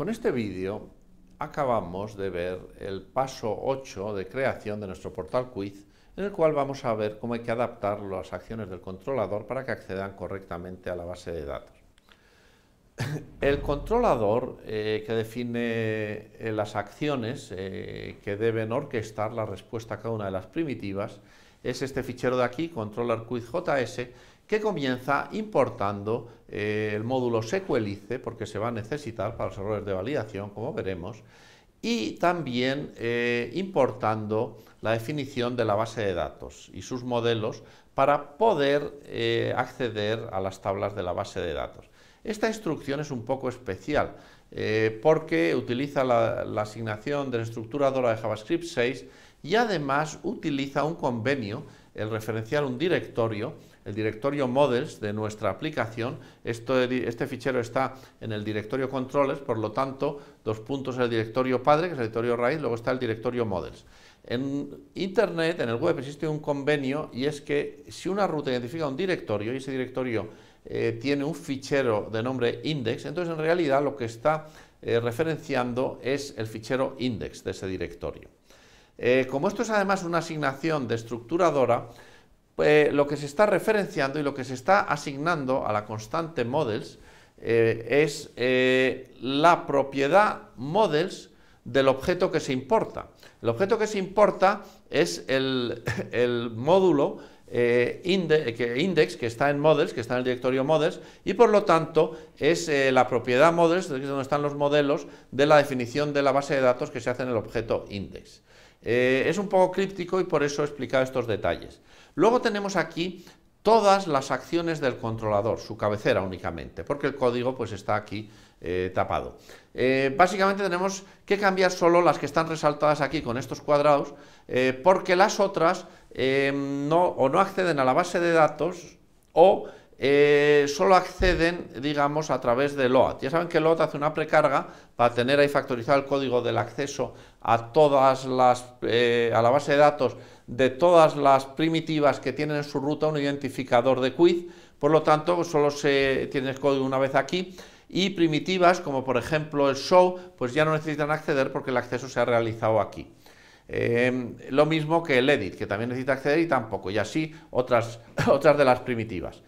Con este vídeo acabamos de ver el paso 8 de creación de nuestro portal quiz en el cual vamos a ver cómo hay que adaptar las acciones del controlador para que accedan correctamente a la base de datos. El controlador eh, que define eh, las acciones eh, que deben orquestar la respuesta a cada una de las primitivas es este fichero de aquí, controller que comienza importando eh, el módulo SQLice, porque se va a necesitar para los errores de validación, como veremos, y también eh, importando la definición de la base de datos y sus modelos para poder eh, acceder a las tablas de la base de datos. Esta instrucción es un poco especial porque utiliza la, asignación de la estructuradora de JavaScript 6 y además utiliza un convenio, el referenciar un directorio, el directorio models de nuestra aplicación. este fichero está en el directorio controllers, por lo tanto, dos puntos el directorio padre, que es el directorio raíz, luego está el directorio models. En Internet, en el web, existe un convenio y es que si una ruta identifica un directorio y ese directorio eh, tiene un fichero de nombre index, entonces en realidad lo que está eh, referenciando es el fichero index de ese directorio. Eh, como esto es además una asignación de estructuradora, eh, lo que se está referenciando y lo que se está asignando a la constante models eh, es eh, la propiedad models del objeto que se importa. El objeto que se importa es el, módulo index que está en models, que está en el directorio models, y por lo tanto es la propiedad models, donde están los modelos, de la definición de la base de datos que se hace en el objeto index. es un poco críptico y por eso he explicado estos detalles. Luego tenemos aquí todas las acciones del controlador, su cabecera únicamente, porque el código pues está aquí eh, tapado. Eh, básicamente tenemos que cambiar solo las que están resaltadas aquí con estos cuadrados, eh, porque las otras no, o no acceden a la base de datos o eh, solo acceden, digamos, a través de LOAD. Ya saben que LOAD hace una precarga para tener ahí factorizado el código del acceso a todas las, eh, a la base de datos de todas las primitivas que tienen en su ruta un identificador de quiz, por lo tanto, solo se tiene código una vez aquí y primitivas como por ejemplo el show, pues ya no necesitan acceder porque el acceso se ha realizado aquí. Em, lo mismo que el edit, que también necesita acceder y tampoco, y así otras, otras de las primitivas.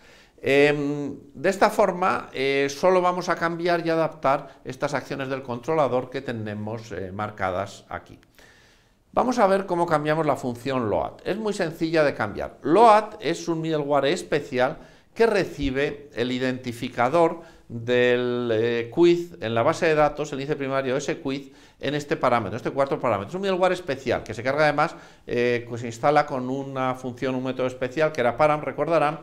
Em, de esta forma, eh, solo vamos a cambiar y adaptar estas acciones del controlador que tenemos eh, marcadas aquí. Vamos a ver cómo cambiamos la función load. Es muy sencilla de cambiar. Load es un middleware especial que recibe el identificador del eh, quiz en la base de datos, el índice primario ese quiz, en este parámetro, este cuarto parámetro. Es un middleware especial que se carga además, que pues se instala con una función, un método especial que era param, recordarán,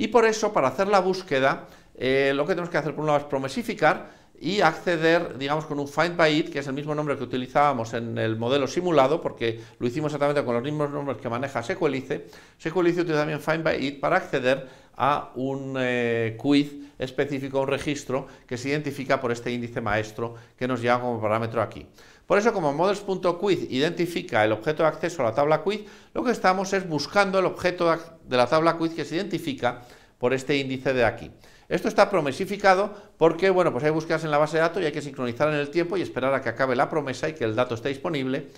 y por eso, para hacer la búsqueda, eh, lo que tenemos que hacer por un lado es promesificar y acceder, digamos, con un find by it, que es el mismo nombre que utilizábamos en el modelo simulado, porque lo hicimos exactamente con los mismos nombres que maneja SQLice. SQLice utiliza también find by it para acceder a un eh, quiz específico, a un registro que se identifica por este índice maestro que nos lleva como parámetro aquí. Por eso, como models.quiz identifica el objeto de acceso a la tabla quiz, lo que estamos es buscando el objeto de la tabla quiz que se identifica por este índice de aquí. Esto está promesificado porque, bueno, pues hay búsquedas en la base de datos y hay que sincronizar en el tiempo y esperar a que acabe la promesa y que el dato esté disponible.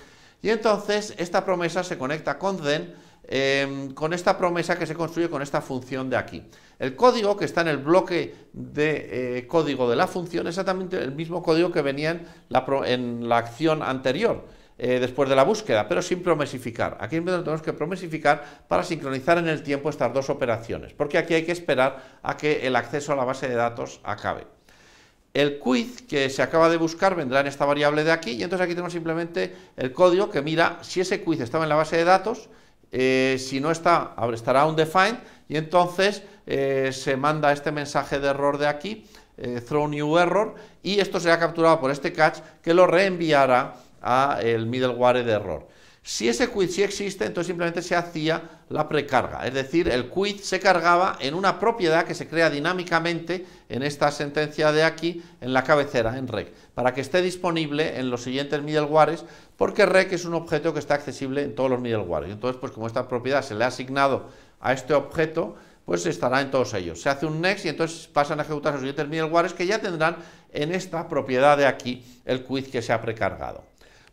Y entonces esta promesa se conecta con then Em, con esta promesa que se construye con esta función de aquí. El código que está en el bloque de eh, código de la función es exactamente el mismo código que venía en la, acción anterior. Eh, después de la búsqueda, pero sin promesificar. Aquí tenemos que promesificar para sincronizar en el tiempo estas dos operaciones, porque aquí hay que esperar a que el acceso a la base de datos acabe. El quiz que se acaba de buscar vendrá en esta variable de aquí y entonces aquí tenemos simplemente el código que mira si ese quiz estaba en la base de datos eh, si no está, estará undefined y entonces eh, se manda este mensaje de error de aquí, eh, throw new error, y esto será capturado por este catch que lo reenviará a el middleware de error. Si ese quiz sí existe, entonces simplemente se hacía la precarga, es decir, el quiz se cargaba en una propiedad que se crea dinámicamente en esta sentencia de aquí, en la cabecera, en rec, para que esté disponible en los siguientes middlewares, porque rec es un objeto que está accesible en todos los middlewares. Entonces, pues como esta propiedad se le ha asignado a este objeto, pues estará en todos ellos. Se hace un next y entonces pasan a ejecutar los siguientes middlewares que ya tendrán en esta propiedad de aquí el quiz que se ha precargado.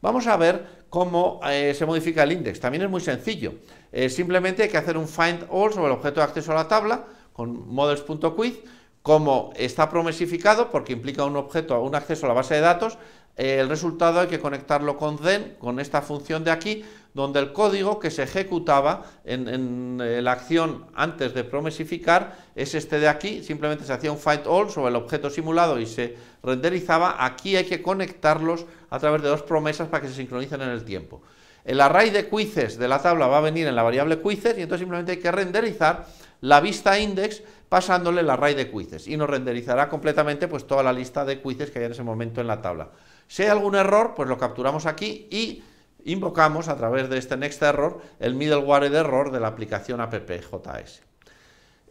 Vamos a ver cómo eh, se modifica el index. También es muy sencillo. Eh, simplemente hay que hacer un find all sobre el objeto de acceso a la tabla con models.quiz. Como está promesificado, porque implica un objeto, un acceso a la base de datos, eh, el resultado hay que conectarlo con then, con esta función de aquí, donde el código que se ejecutaba en, eh, la acción antes de promesificar es este de aquí, simplemente se hacía un find all sobre el objeto simulado y se renderizaba, aquí hay que conectarlos a través de dos promesas para que se sincronicen en el tiempo. El array de quizzes de la tabla va a venir en la variable quizzes y entonces simplemente hay que renderizar la vista index pasándole el array de quizzes y nos renderizará completamente pues toda la lista de quizzes que hay en ese momento en la tabla. Si hay algún error, pues lo capturamos aquí y invocamos a través de este next error el middleware de error de la aplicación app.js.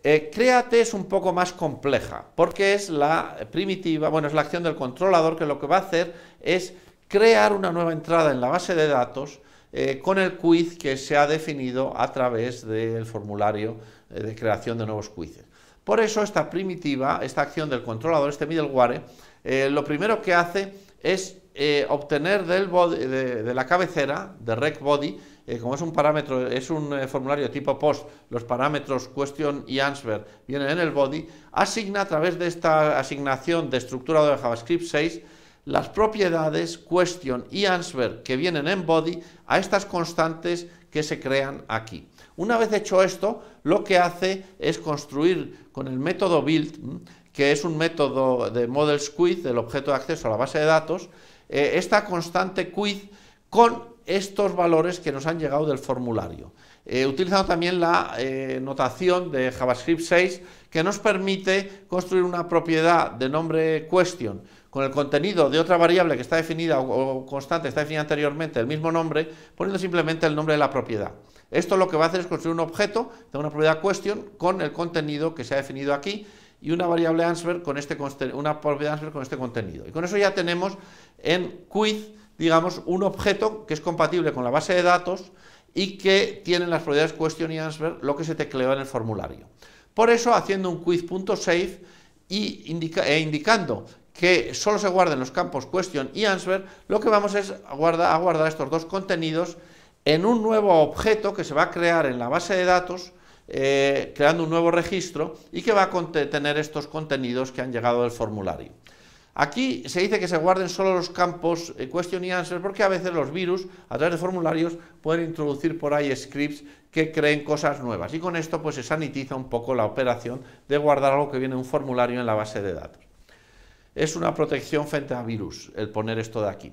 Eh, créate es un poco más compleja porque es la primitiva, bueno, es la acción del controlador que lo que va a hacer es crear una nueva entrada en la base de datos eh, con el quiz que se ha definido a través del formulario eh, de creación de nuevos quizzes. Por eso esta primitiva, esta acción del controlador, este middleware, eh, lo primero que hace es eh, obtener del de, la cabecera, de rec body, eh, como es un parámetro, es un eh, formulario tipo post, los parámetros question y answer vienen en el body, asigna a través de esta asignación de estructura de JavaScript 6 las propiedades question y answer que vienen en body a estas constantes que se crean aquí. Una vez hecho esto, lo que hace es construir con el método build, mm, que es un método de model squeeze, del objeto de acceso a la base de datos, eh, esta constante quiz con estos valores que nos han llegado del formulario. Eh, utilizando también la eh, notación de JavaScript 6 que nos permite construir una propiedad de nombre question con el contenido de otra variable que está definida o constante, está definida anteriormente, el mismo nombre, poniendo simplemente el nombre de la propiedad. Esto lo que va a hacer es construir un objeto de una propiedad question con el contenido que se ha definido aquí y una variable answer con este una propiedad answer con este contenido. Y con eso ya tenemos en quiz, digamos, un objeto que es compatible con la base de datos y que tiene las propiedades question y answer lo que se tecleó en el formulario. Por eso, haciendo un quiz.save y e indicando que solo se guarden los campos question y answer, lo que vamos es a guardar, a guardar estos dos contenidos en un nuevo objeto que se va a crear en la base de datos eh, creando un nuevo registro y que va a contener estos contenidos que han llegado del formulario. Aquí se dice que se guarden solo los campos eh, question y answer porque a veces los virus, a través de formularios, pueden introducir por ahí scripts que creen cosas nuevas y con esto pues se sanitiza un poco la operación de guardar algo que viene en un formulario en la base de datos. Es una protección frente a virus el poner esto de aquí.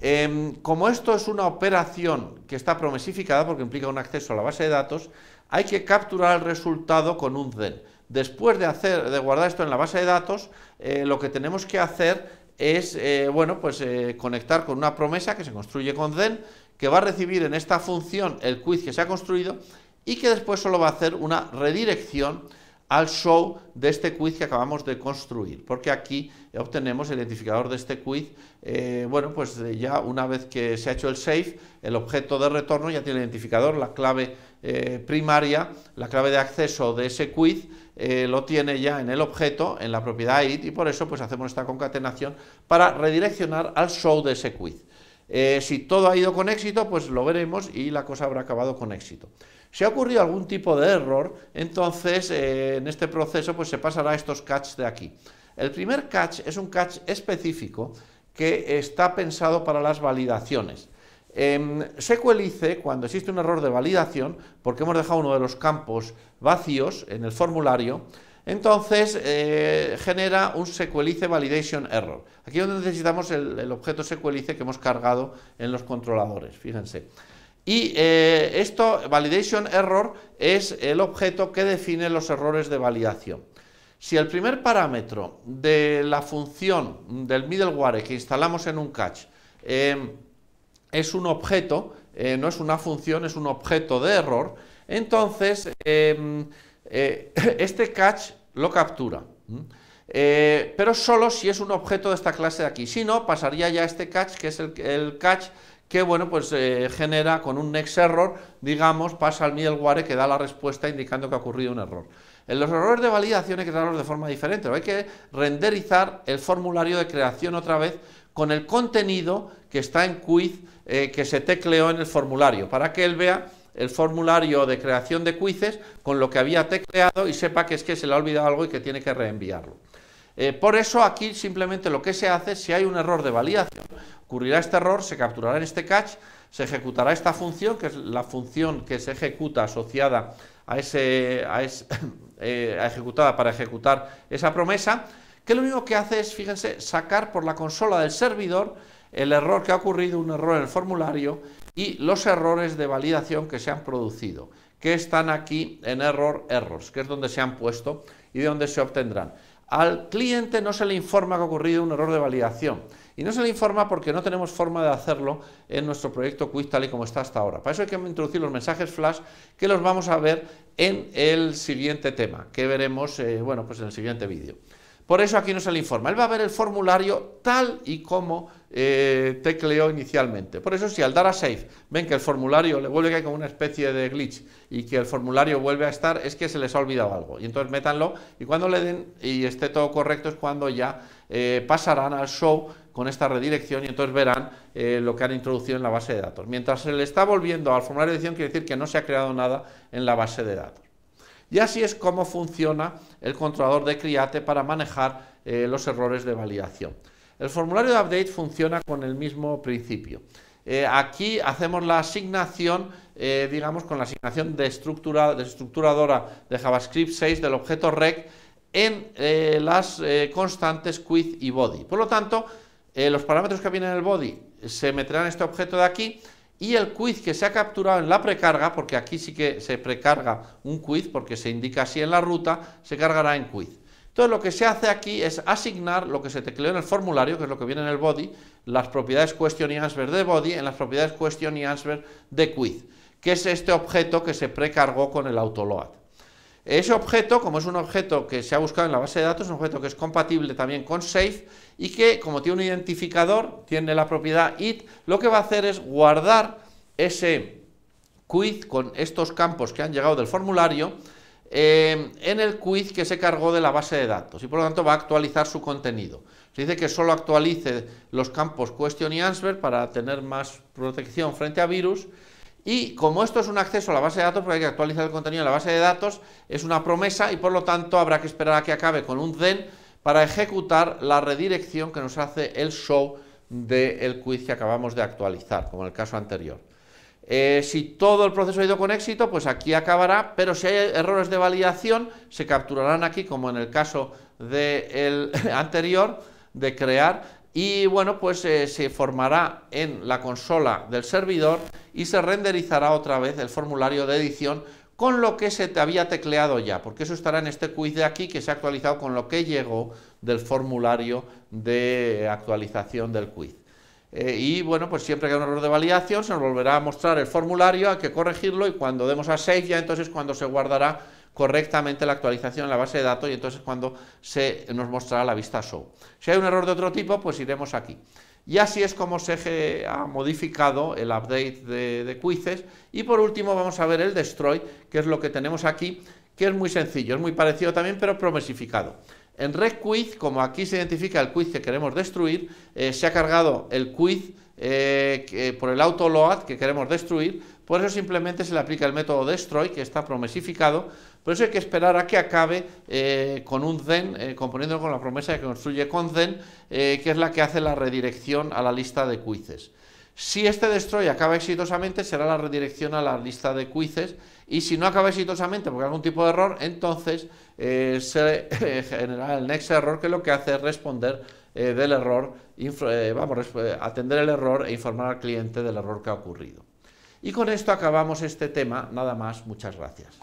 Em, como esto es una operación que está promesificada porque implica un acceso a la base de datos, hay que capturar el resultado con un zen. Después de, hacer, de guardar esto en la base de datos, eh, lo que tenemos que hacer es eh, bueno, pues, eh, conectar con una promesa que se construye con zen, que va a recibir en esta función el quiz que se ha construido y que después solo va a hacer una redirección al show de este quiz que acabamos de construir, porque aquí obtenemos el identificador de este quiz, eh, bueno, pues eh, ya una vez que se ha hecho el save, el objeto de retorno ya tiene el identificador, la clave eh, primaria, la clave de acceso de ese quiz, lo tiene ya en el objeto, en la propiedad id, y por eso pues hacemos esta concatenación para redireccionar al show de ese quiz. Eh, si todo ha ido con éxito, pues lo veremos y la cosa habrá acabado con éxito. Si ha ocurrido algún tipo de error, entonces eh, en este proceso pues se pasará a estos catch de aquí. El primer catch es un catch específico que está pensado para las validaciones. Eh, SQLice cuando existe un error de validación, porque hemos dejado uno de los campos vacíos en el formulario, entonces eh, genera un SQLice validation error. Aquí es donde necesitamos el, objeto SQLice que hemos cargado en los controladores, fíjense. Y eh, esto, validation error, es el objeto que define los errores de validación. Si el primer parámetro de la función del middleware que instalamos en un catch eh, es un objeto, no es una función, es un objeto de error, entonces eh, este catch lo captura, eh, pero solo si es un objeto de esta clase de aquí. Si no, pasaría ya este catch, que es el, catch que bueno, pues eh, genera con un next error, digamos, pasa al middleware que da la respuesta indicando que ha ocurrido un error. En los errores de validación hay que tratarlos de forma diferente, hay que renderizar el formulario de creación otra vez con el contenido que está en quiz que se tecleó en el formulario, para que él vea el formulario de creación de quizzes con lo que había tecleado y sepa que es que se le ha olvidado algo y que tiene que reenviarlo. Eh, por eso aquí simplemente lo que se hace, si hay un error de validación, ocurrirá este error, se capturará en este catch se ejecutará esta función, que es la función que se ejecuta asociada a ese, eh, ejecutada para ejecutar esa promesa, que lo único que hace es, fíjense, sacar por la consola del servidor el error que ha ocurrido, un error en el formulario y los errores de validación que se han producido, que están aquí en error errors, que es donde se han puesto y de donde se obtendrán. Al cliente no se le informa que ha ocurrido un error de validación y no se le informa porque no tenemos forma de hacerlo en nuestro proyecto Quick tal y como está hasta ahora. Para eso hay que introducir los mensajes flash que los vamos a ver en el siguiente tema, que veremos eh, bueno, pues en el siguiente vídeo. Por eso aquí no se le informa. Él va a ver el formulario tal y como eh, tecleo inicialmente. Por eso si al dar a save ven que el formulario le vuelve que como una especie de glitch y que el formulario vuelve a estar, es que se les ha olvidado algo. Y entonces métanlo y cuando le den y esté todo correcto es cuando ya eh, pasarán al show con esta redirección y entonces verán eh, lo que han introducido en la base de datos. Mientras se le está volviendo al formulario de edición quiere decir que no se ha creado nada en la base de datos. Y así es como funciona el controlador de Criate para manejar los errores de validación. El formulario de update funciona con el mismo principio. Eh, aquí hacemos la asignación, eh, digamos, con la asignación de estructura, de JavaScript 6 del objeto rec en eh, las constantes quiz y body. Por lo tanto, los parámetros que vienen en el body se meterán en este objeto de aquí y el quiz que se ha capturado en la precarga, porque aquí sí que se precarga un quiz porque se indica así en la ruta, se cargará en quiz. Entonces lo que se hace aquí es asignar lo que se tecleó en el formulario, que es lo que viene en el body, las propiedades question y answer de body en las propiedades question y answer de quiz, que es este objeto que se precargó con el autoload. Ese objeto, como es un objeto que se ha buscado en la base de datos, es un objeto que es compatible también con safe y que como tiene un identificador, tiene la propiedad it, lo que va a hacer es guardar ese quiz con estos campos que han llegado del formulario Em, en el quiz que se cargó de la base de datos y por lo tanto va a actualizar su contenido. Se dice que solo actualice los campos question y answer para tener más protección frente a virus y como esto es un acceso a la base de datos, porque hay que actualizar el contenido de la base de datos, es una promesa y por lo tanto habrá que esperar a que acabe con un zen para ejecutar la redirección que nos hace el show del quiz que acabamos de actualizar, como en el caso anterior. Eh, si todo el proceso ha ido con éxito, pues aquí acabará, pero si hay errores de validación, se capturarán aquí, como en el caso del anterior, de crear, y bueno, pues eh, se formará en la consola del servidor y se renderizará otra vez el formulario de edición con lo que se te había tecleado ya, porque eso estará en este quiz de aquí que se ha actualizado con lo que llegó del formulario de actualización del quiz. Eh, y bueno, pues siempre que hay un error de validación se nos volverá a mostrar el formulario, hay que corregirlo y cuando demos a save ya entonces es cuando se guardará correctamente la actualización en la base de datos y entonces cuando se nos mostrará la vista show. Si hay un error de otro tipo, pues iremos aquí. Y así es como se ha modificado el update de, de quizzes. Y por último vamos a ver el destroy, que es lo que tenemos aquí, que es muy sencillo, es muy parecido también, pero promesificado. En Red Quiz, como aquí se identifica el quiz que queremos destruir, eh, se ha cargado el quiz eh, eh, por el autoload que queremos destruir, por eso simplemente se le aplica el método destroy que está promesificado, por eso hay que esperar a que acabe con un then, componiéndolo con la promesa que construye con zen, que es la que hace la redirección a la lista de quizzes. Si este destroy acaba exitosamente, será la redirección a la lista de quizzes. Y si no acaba exitosamente porque hay algún tipo de error, entonces eh, se eh, generará el next error que lo que hace es responder eh, del error, vamos, atender el error e informar al cliente del error que ha ocurrido. Y con esto acabamos este tema. Nada más, muchas gracias.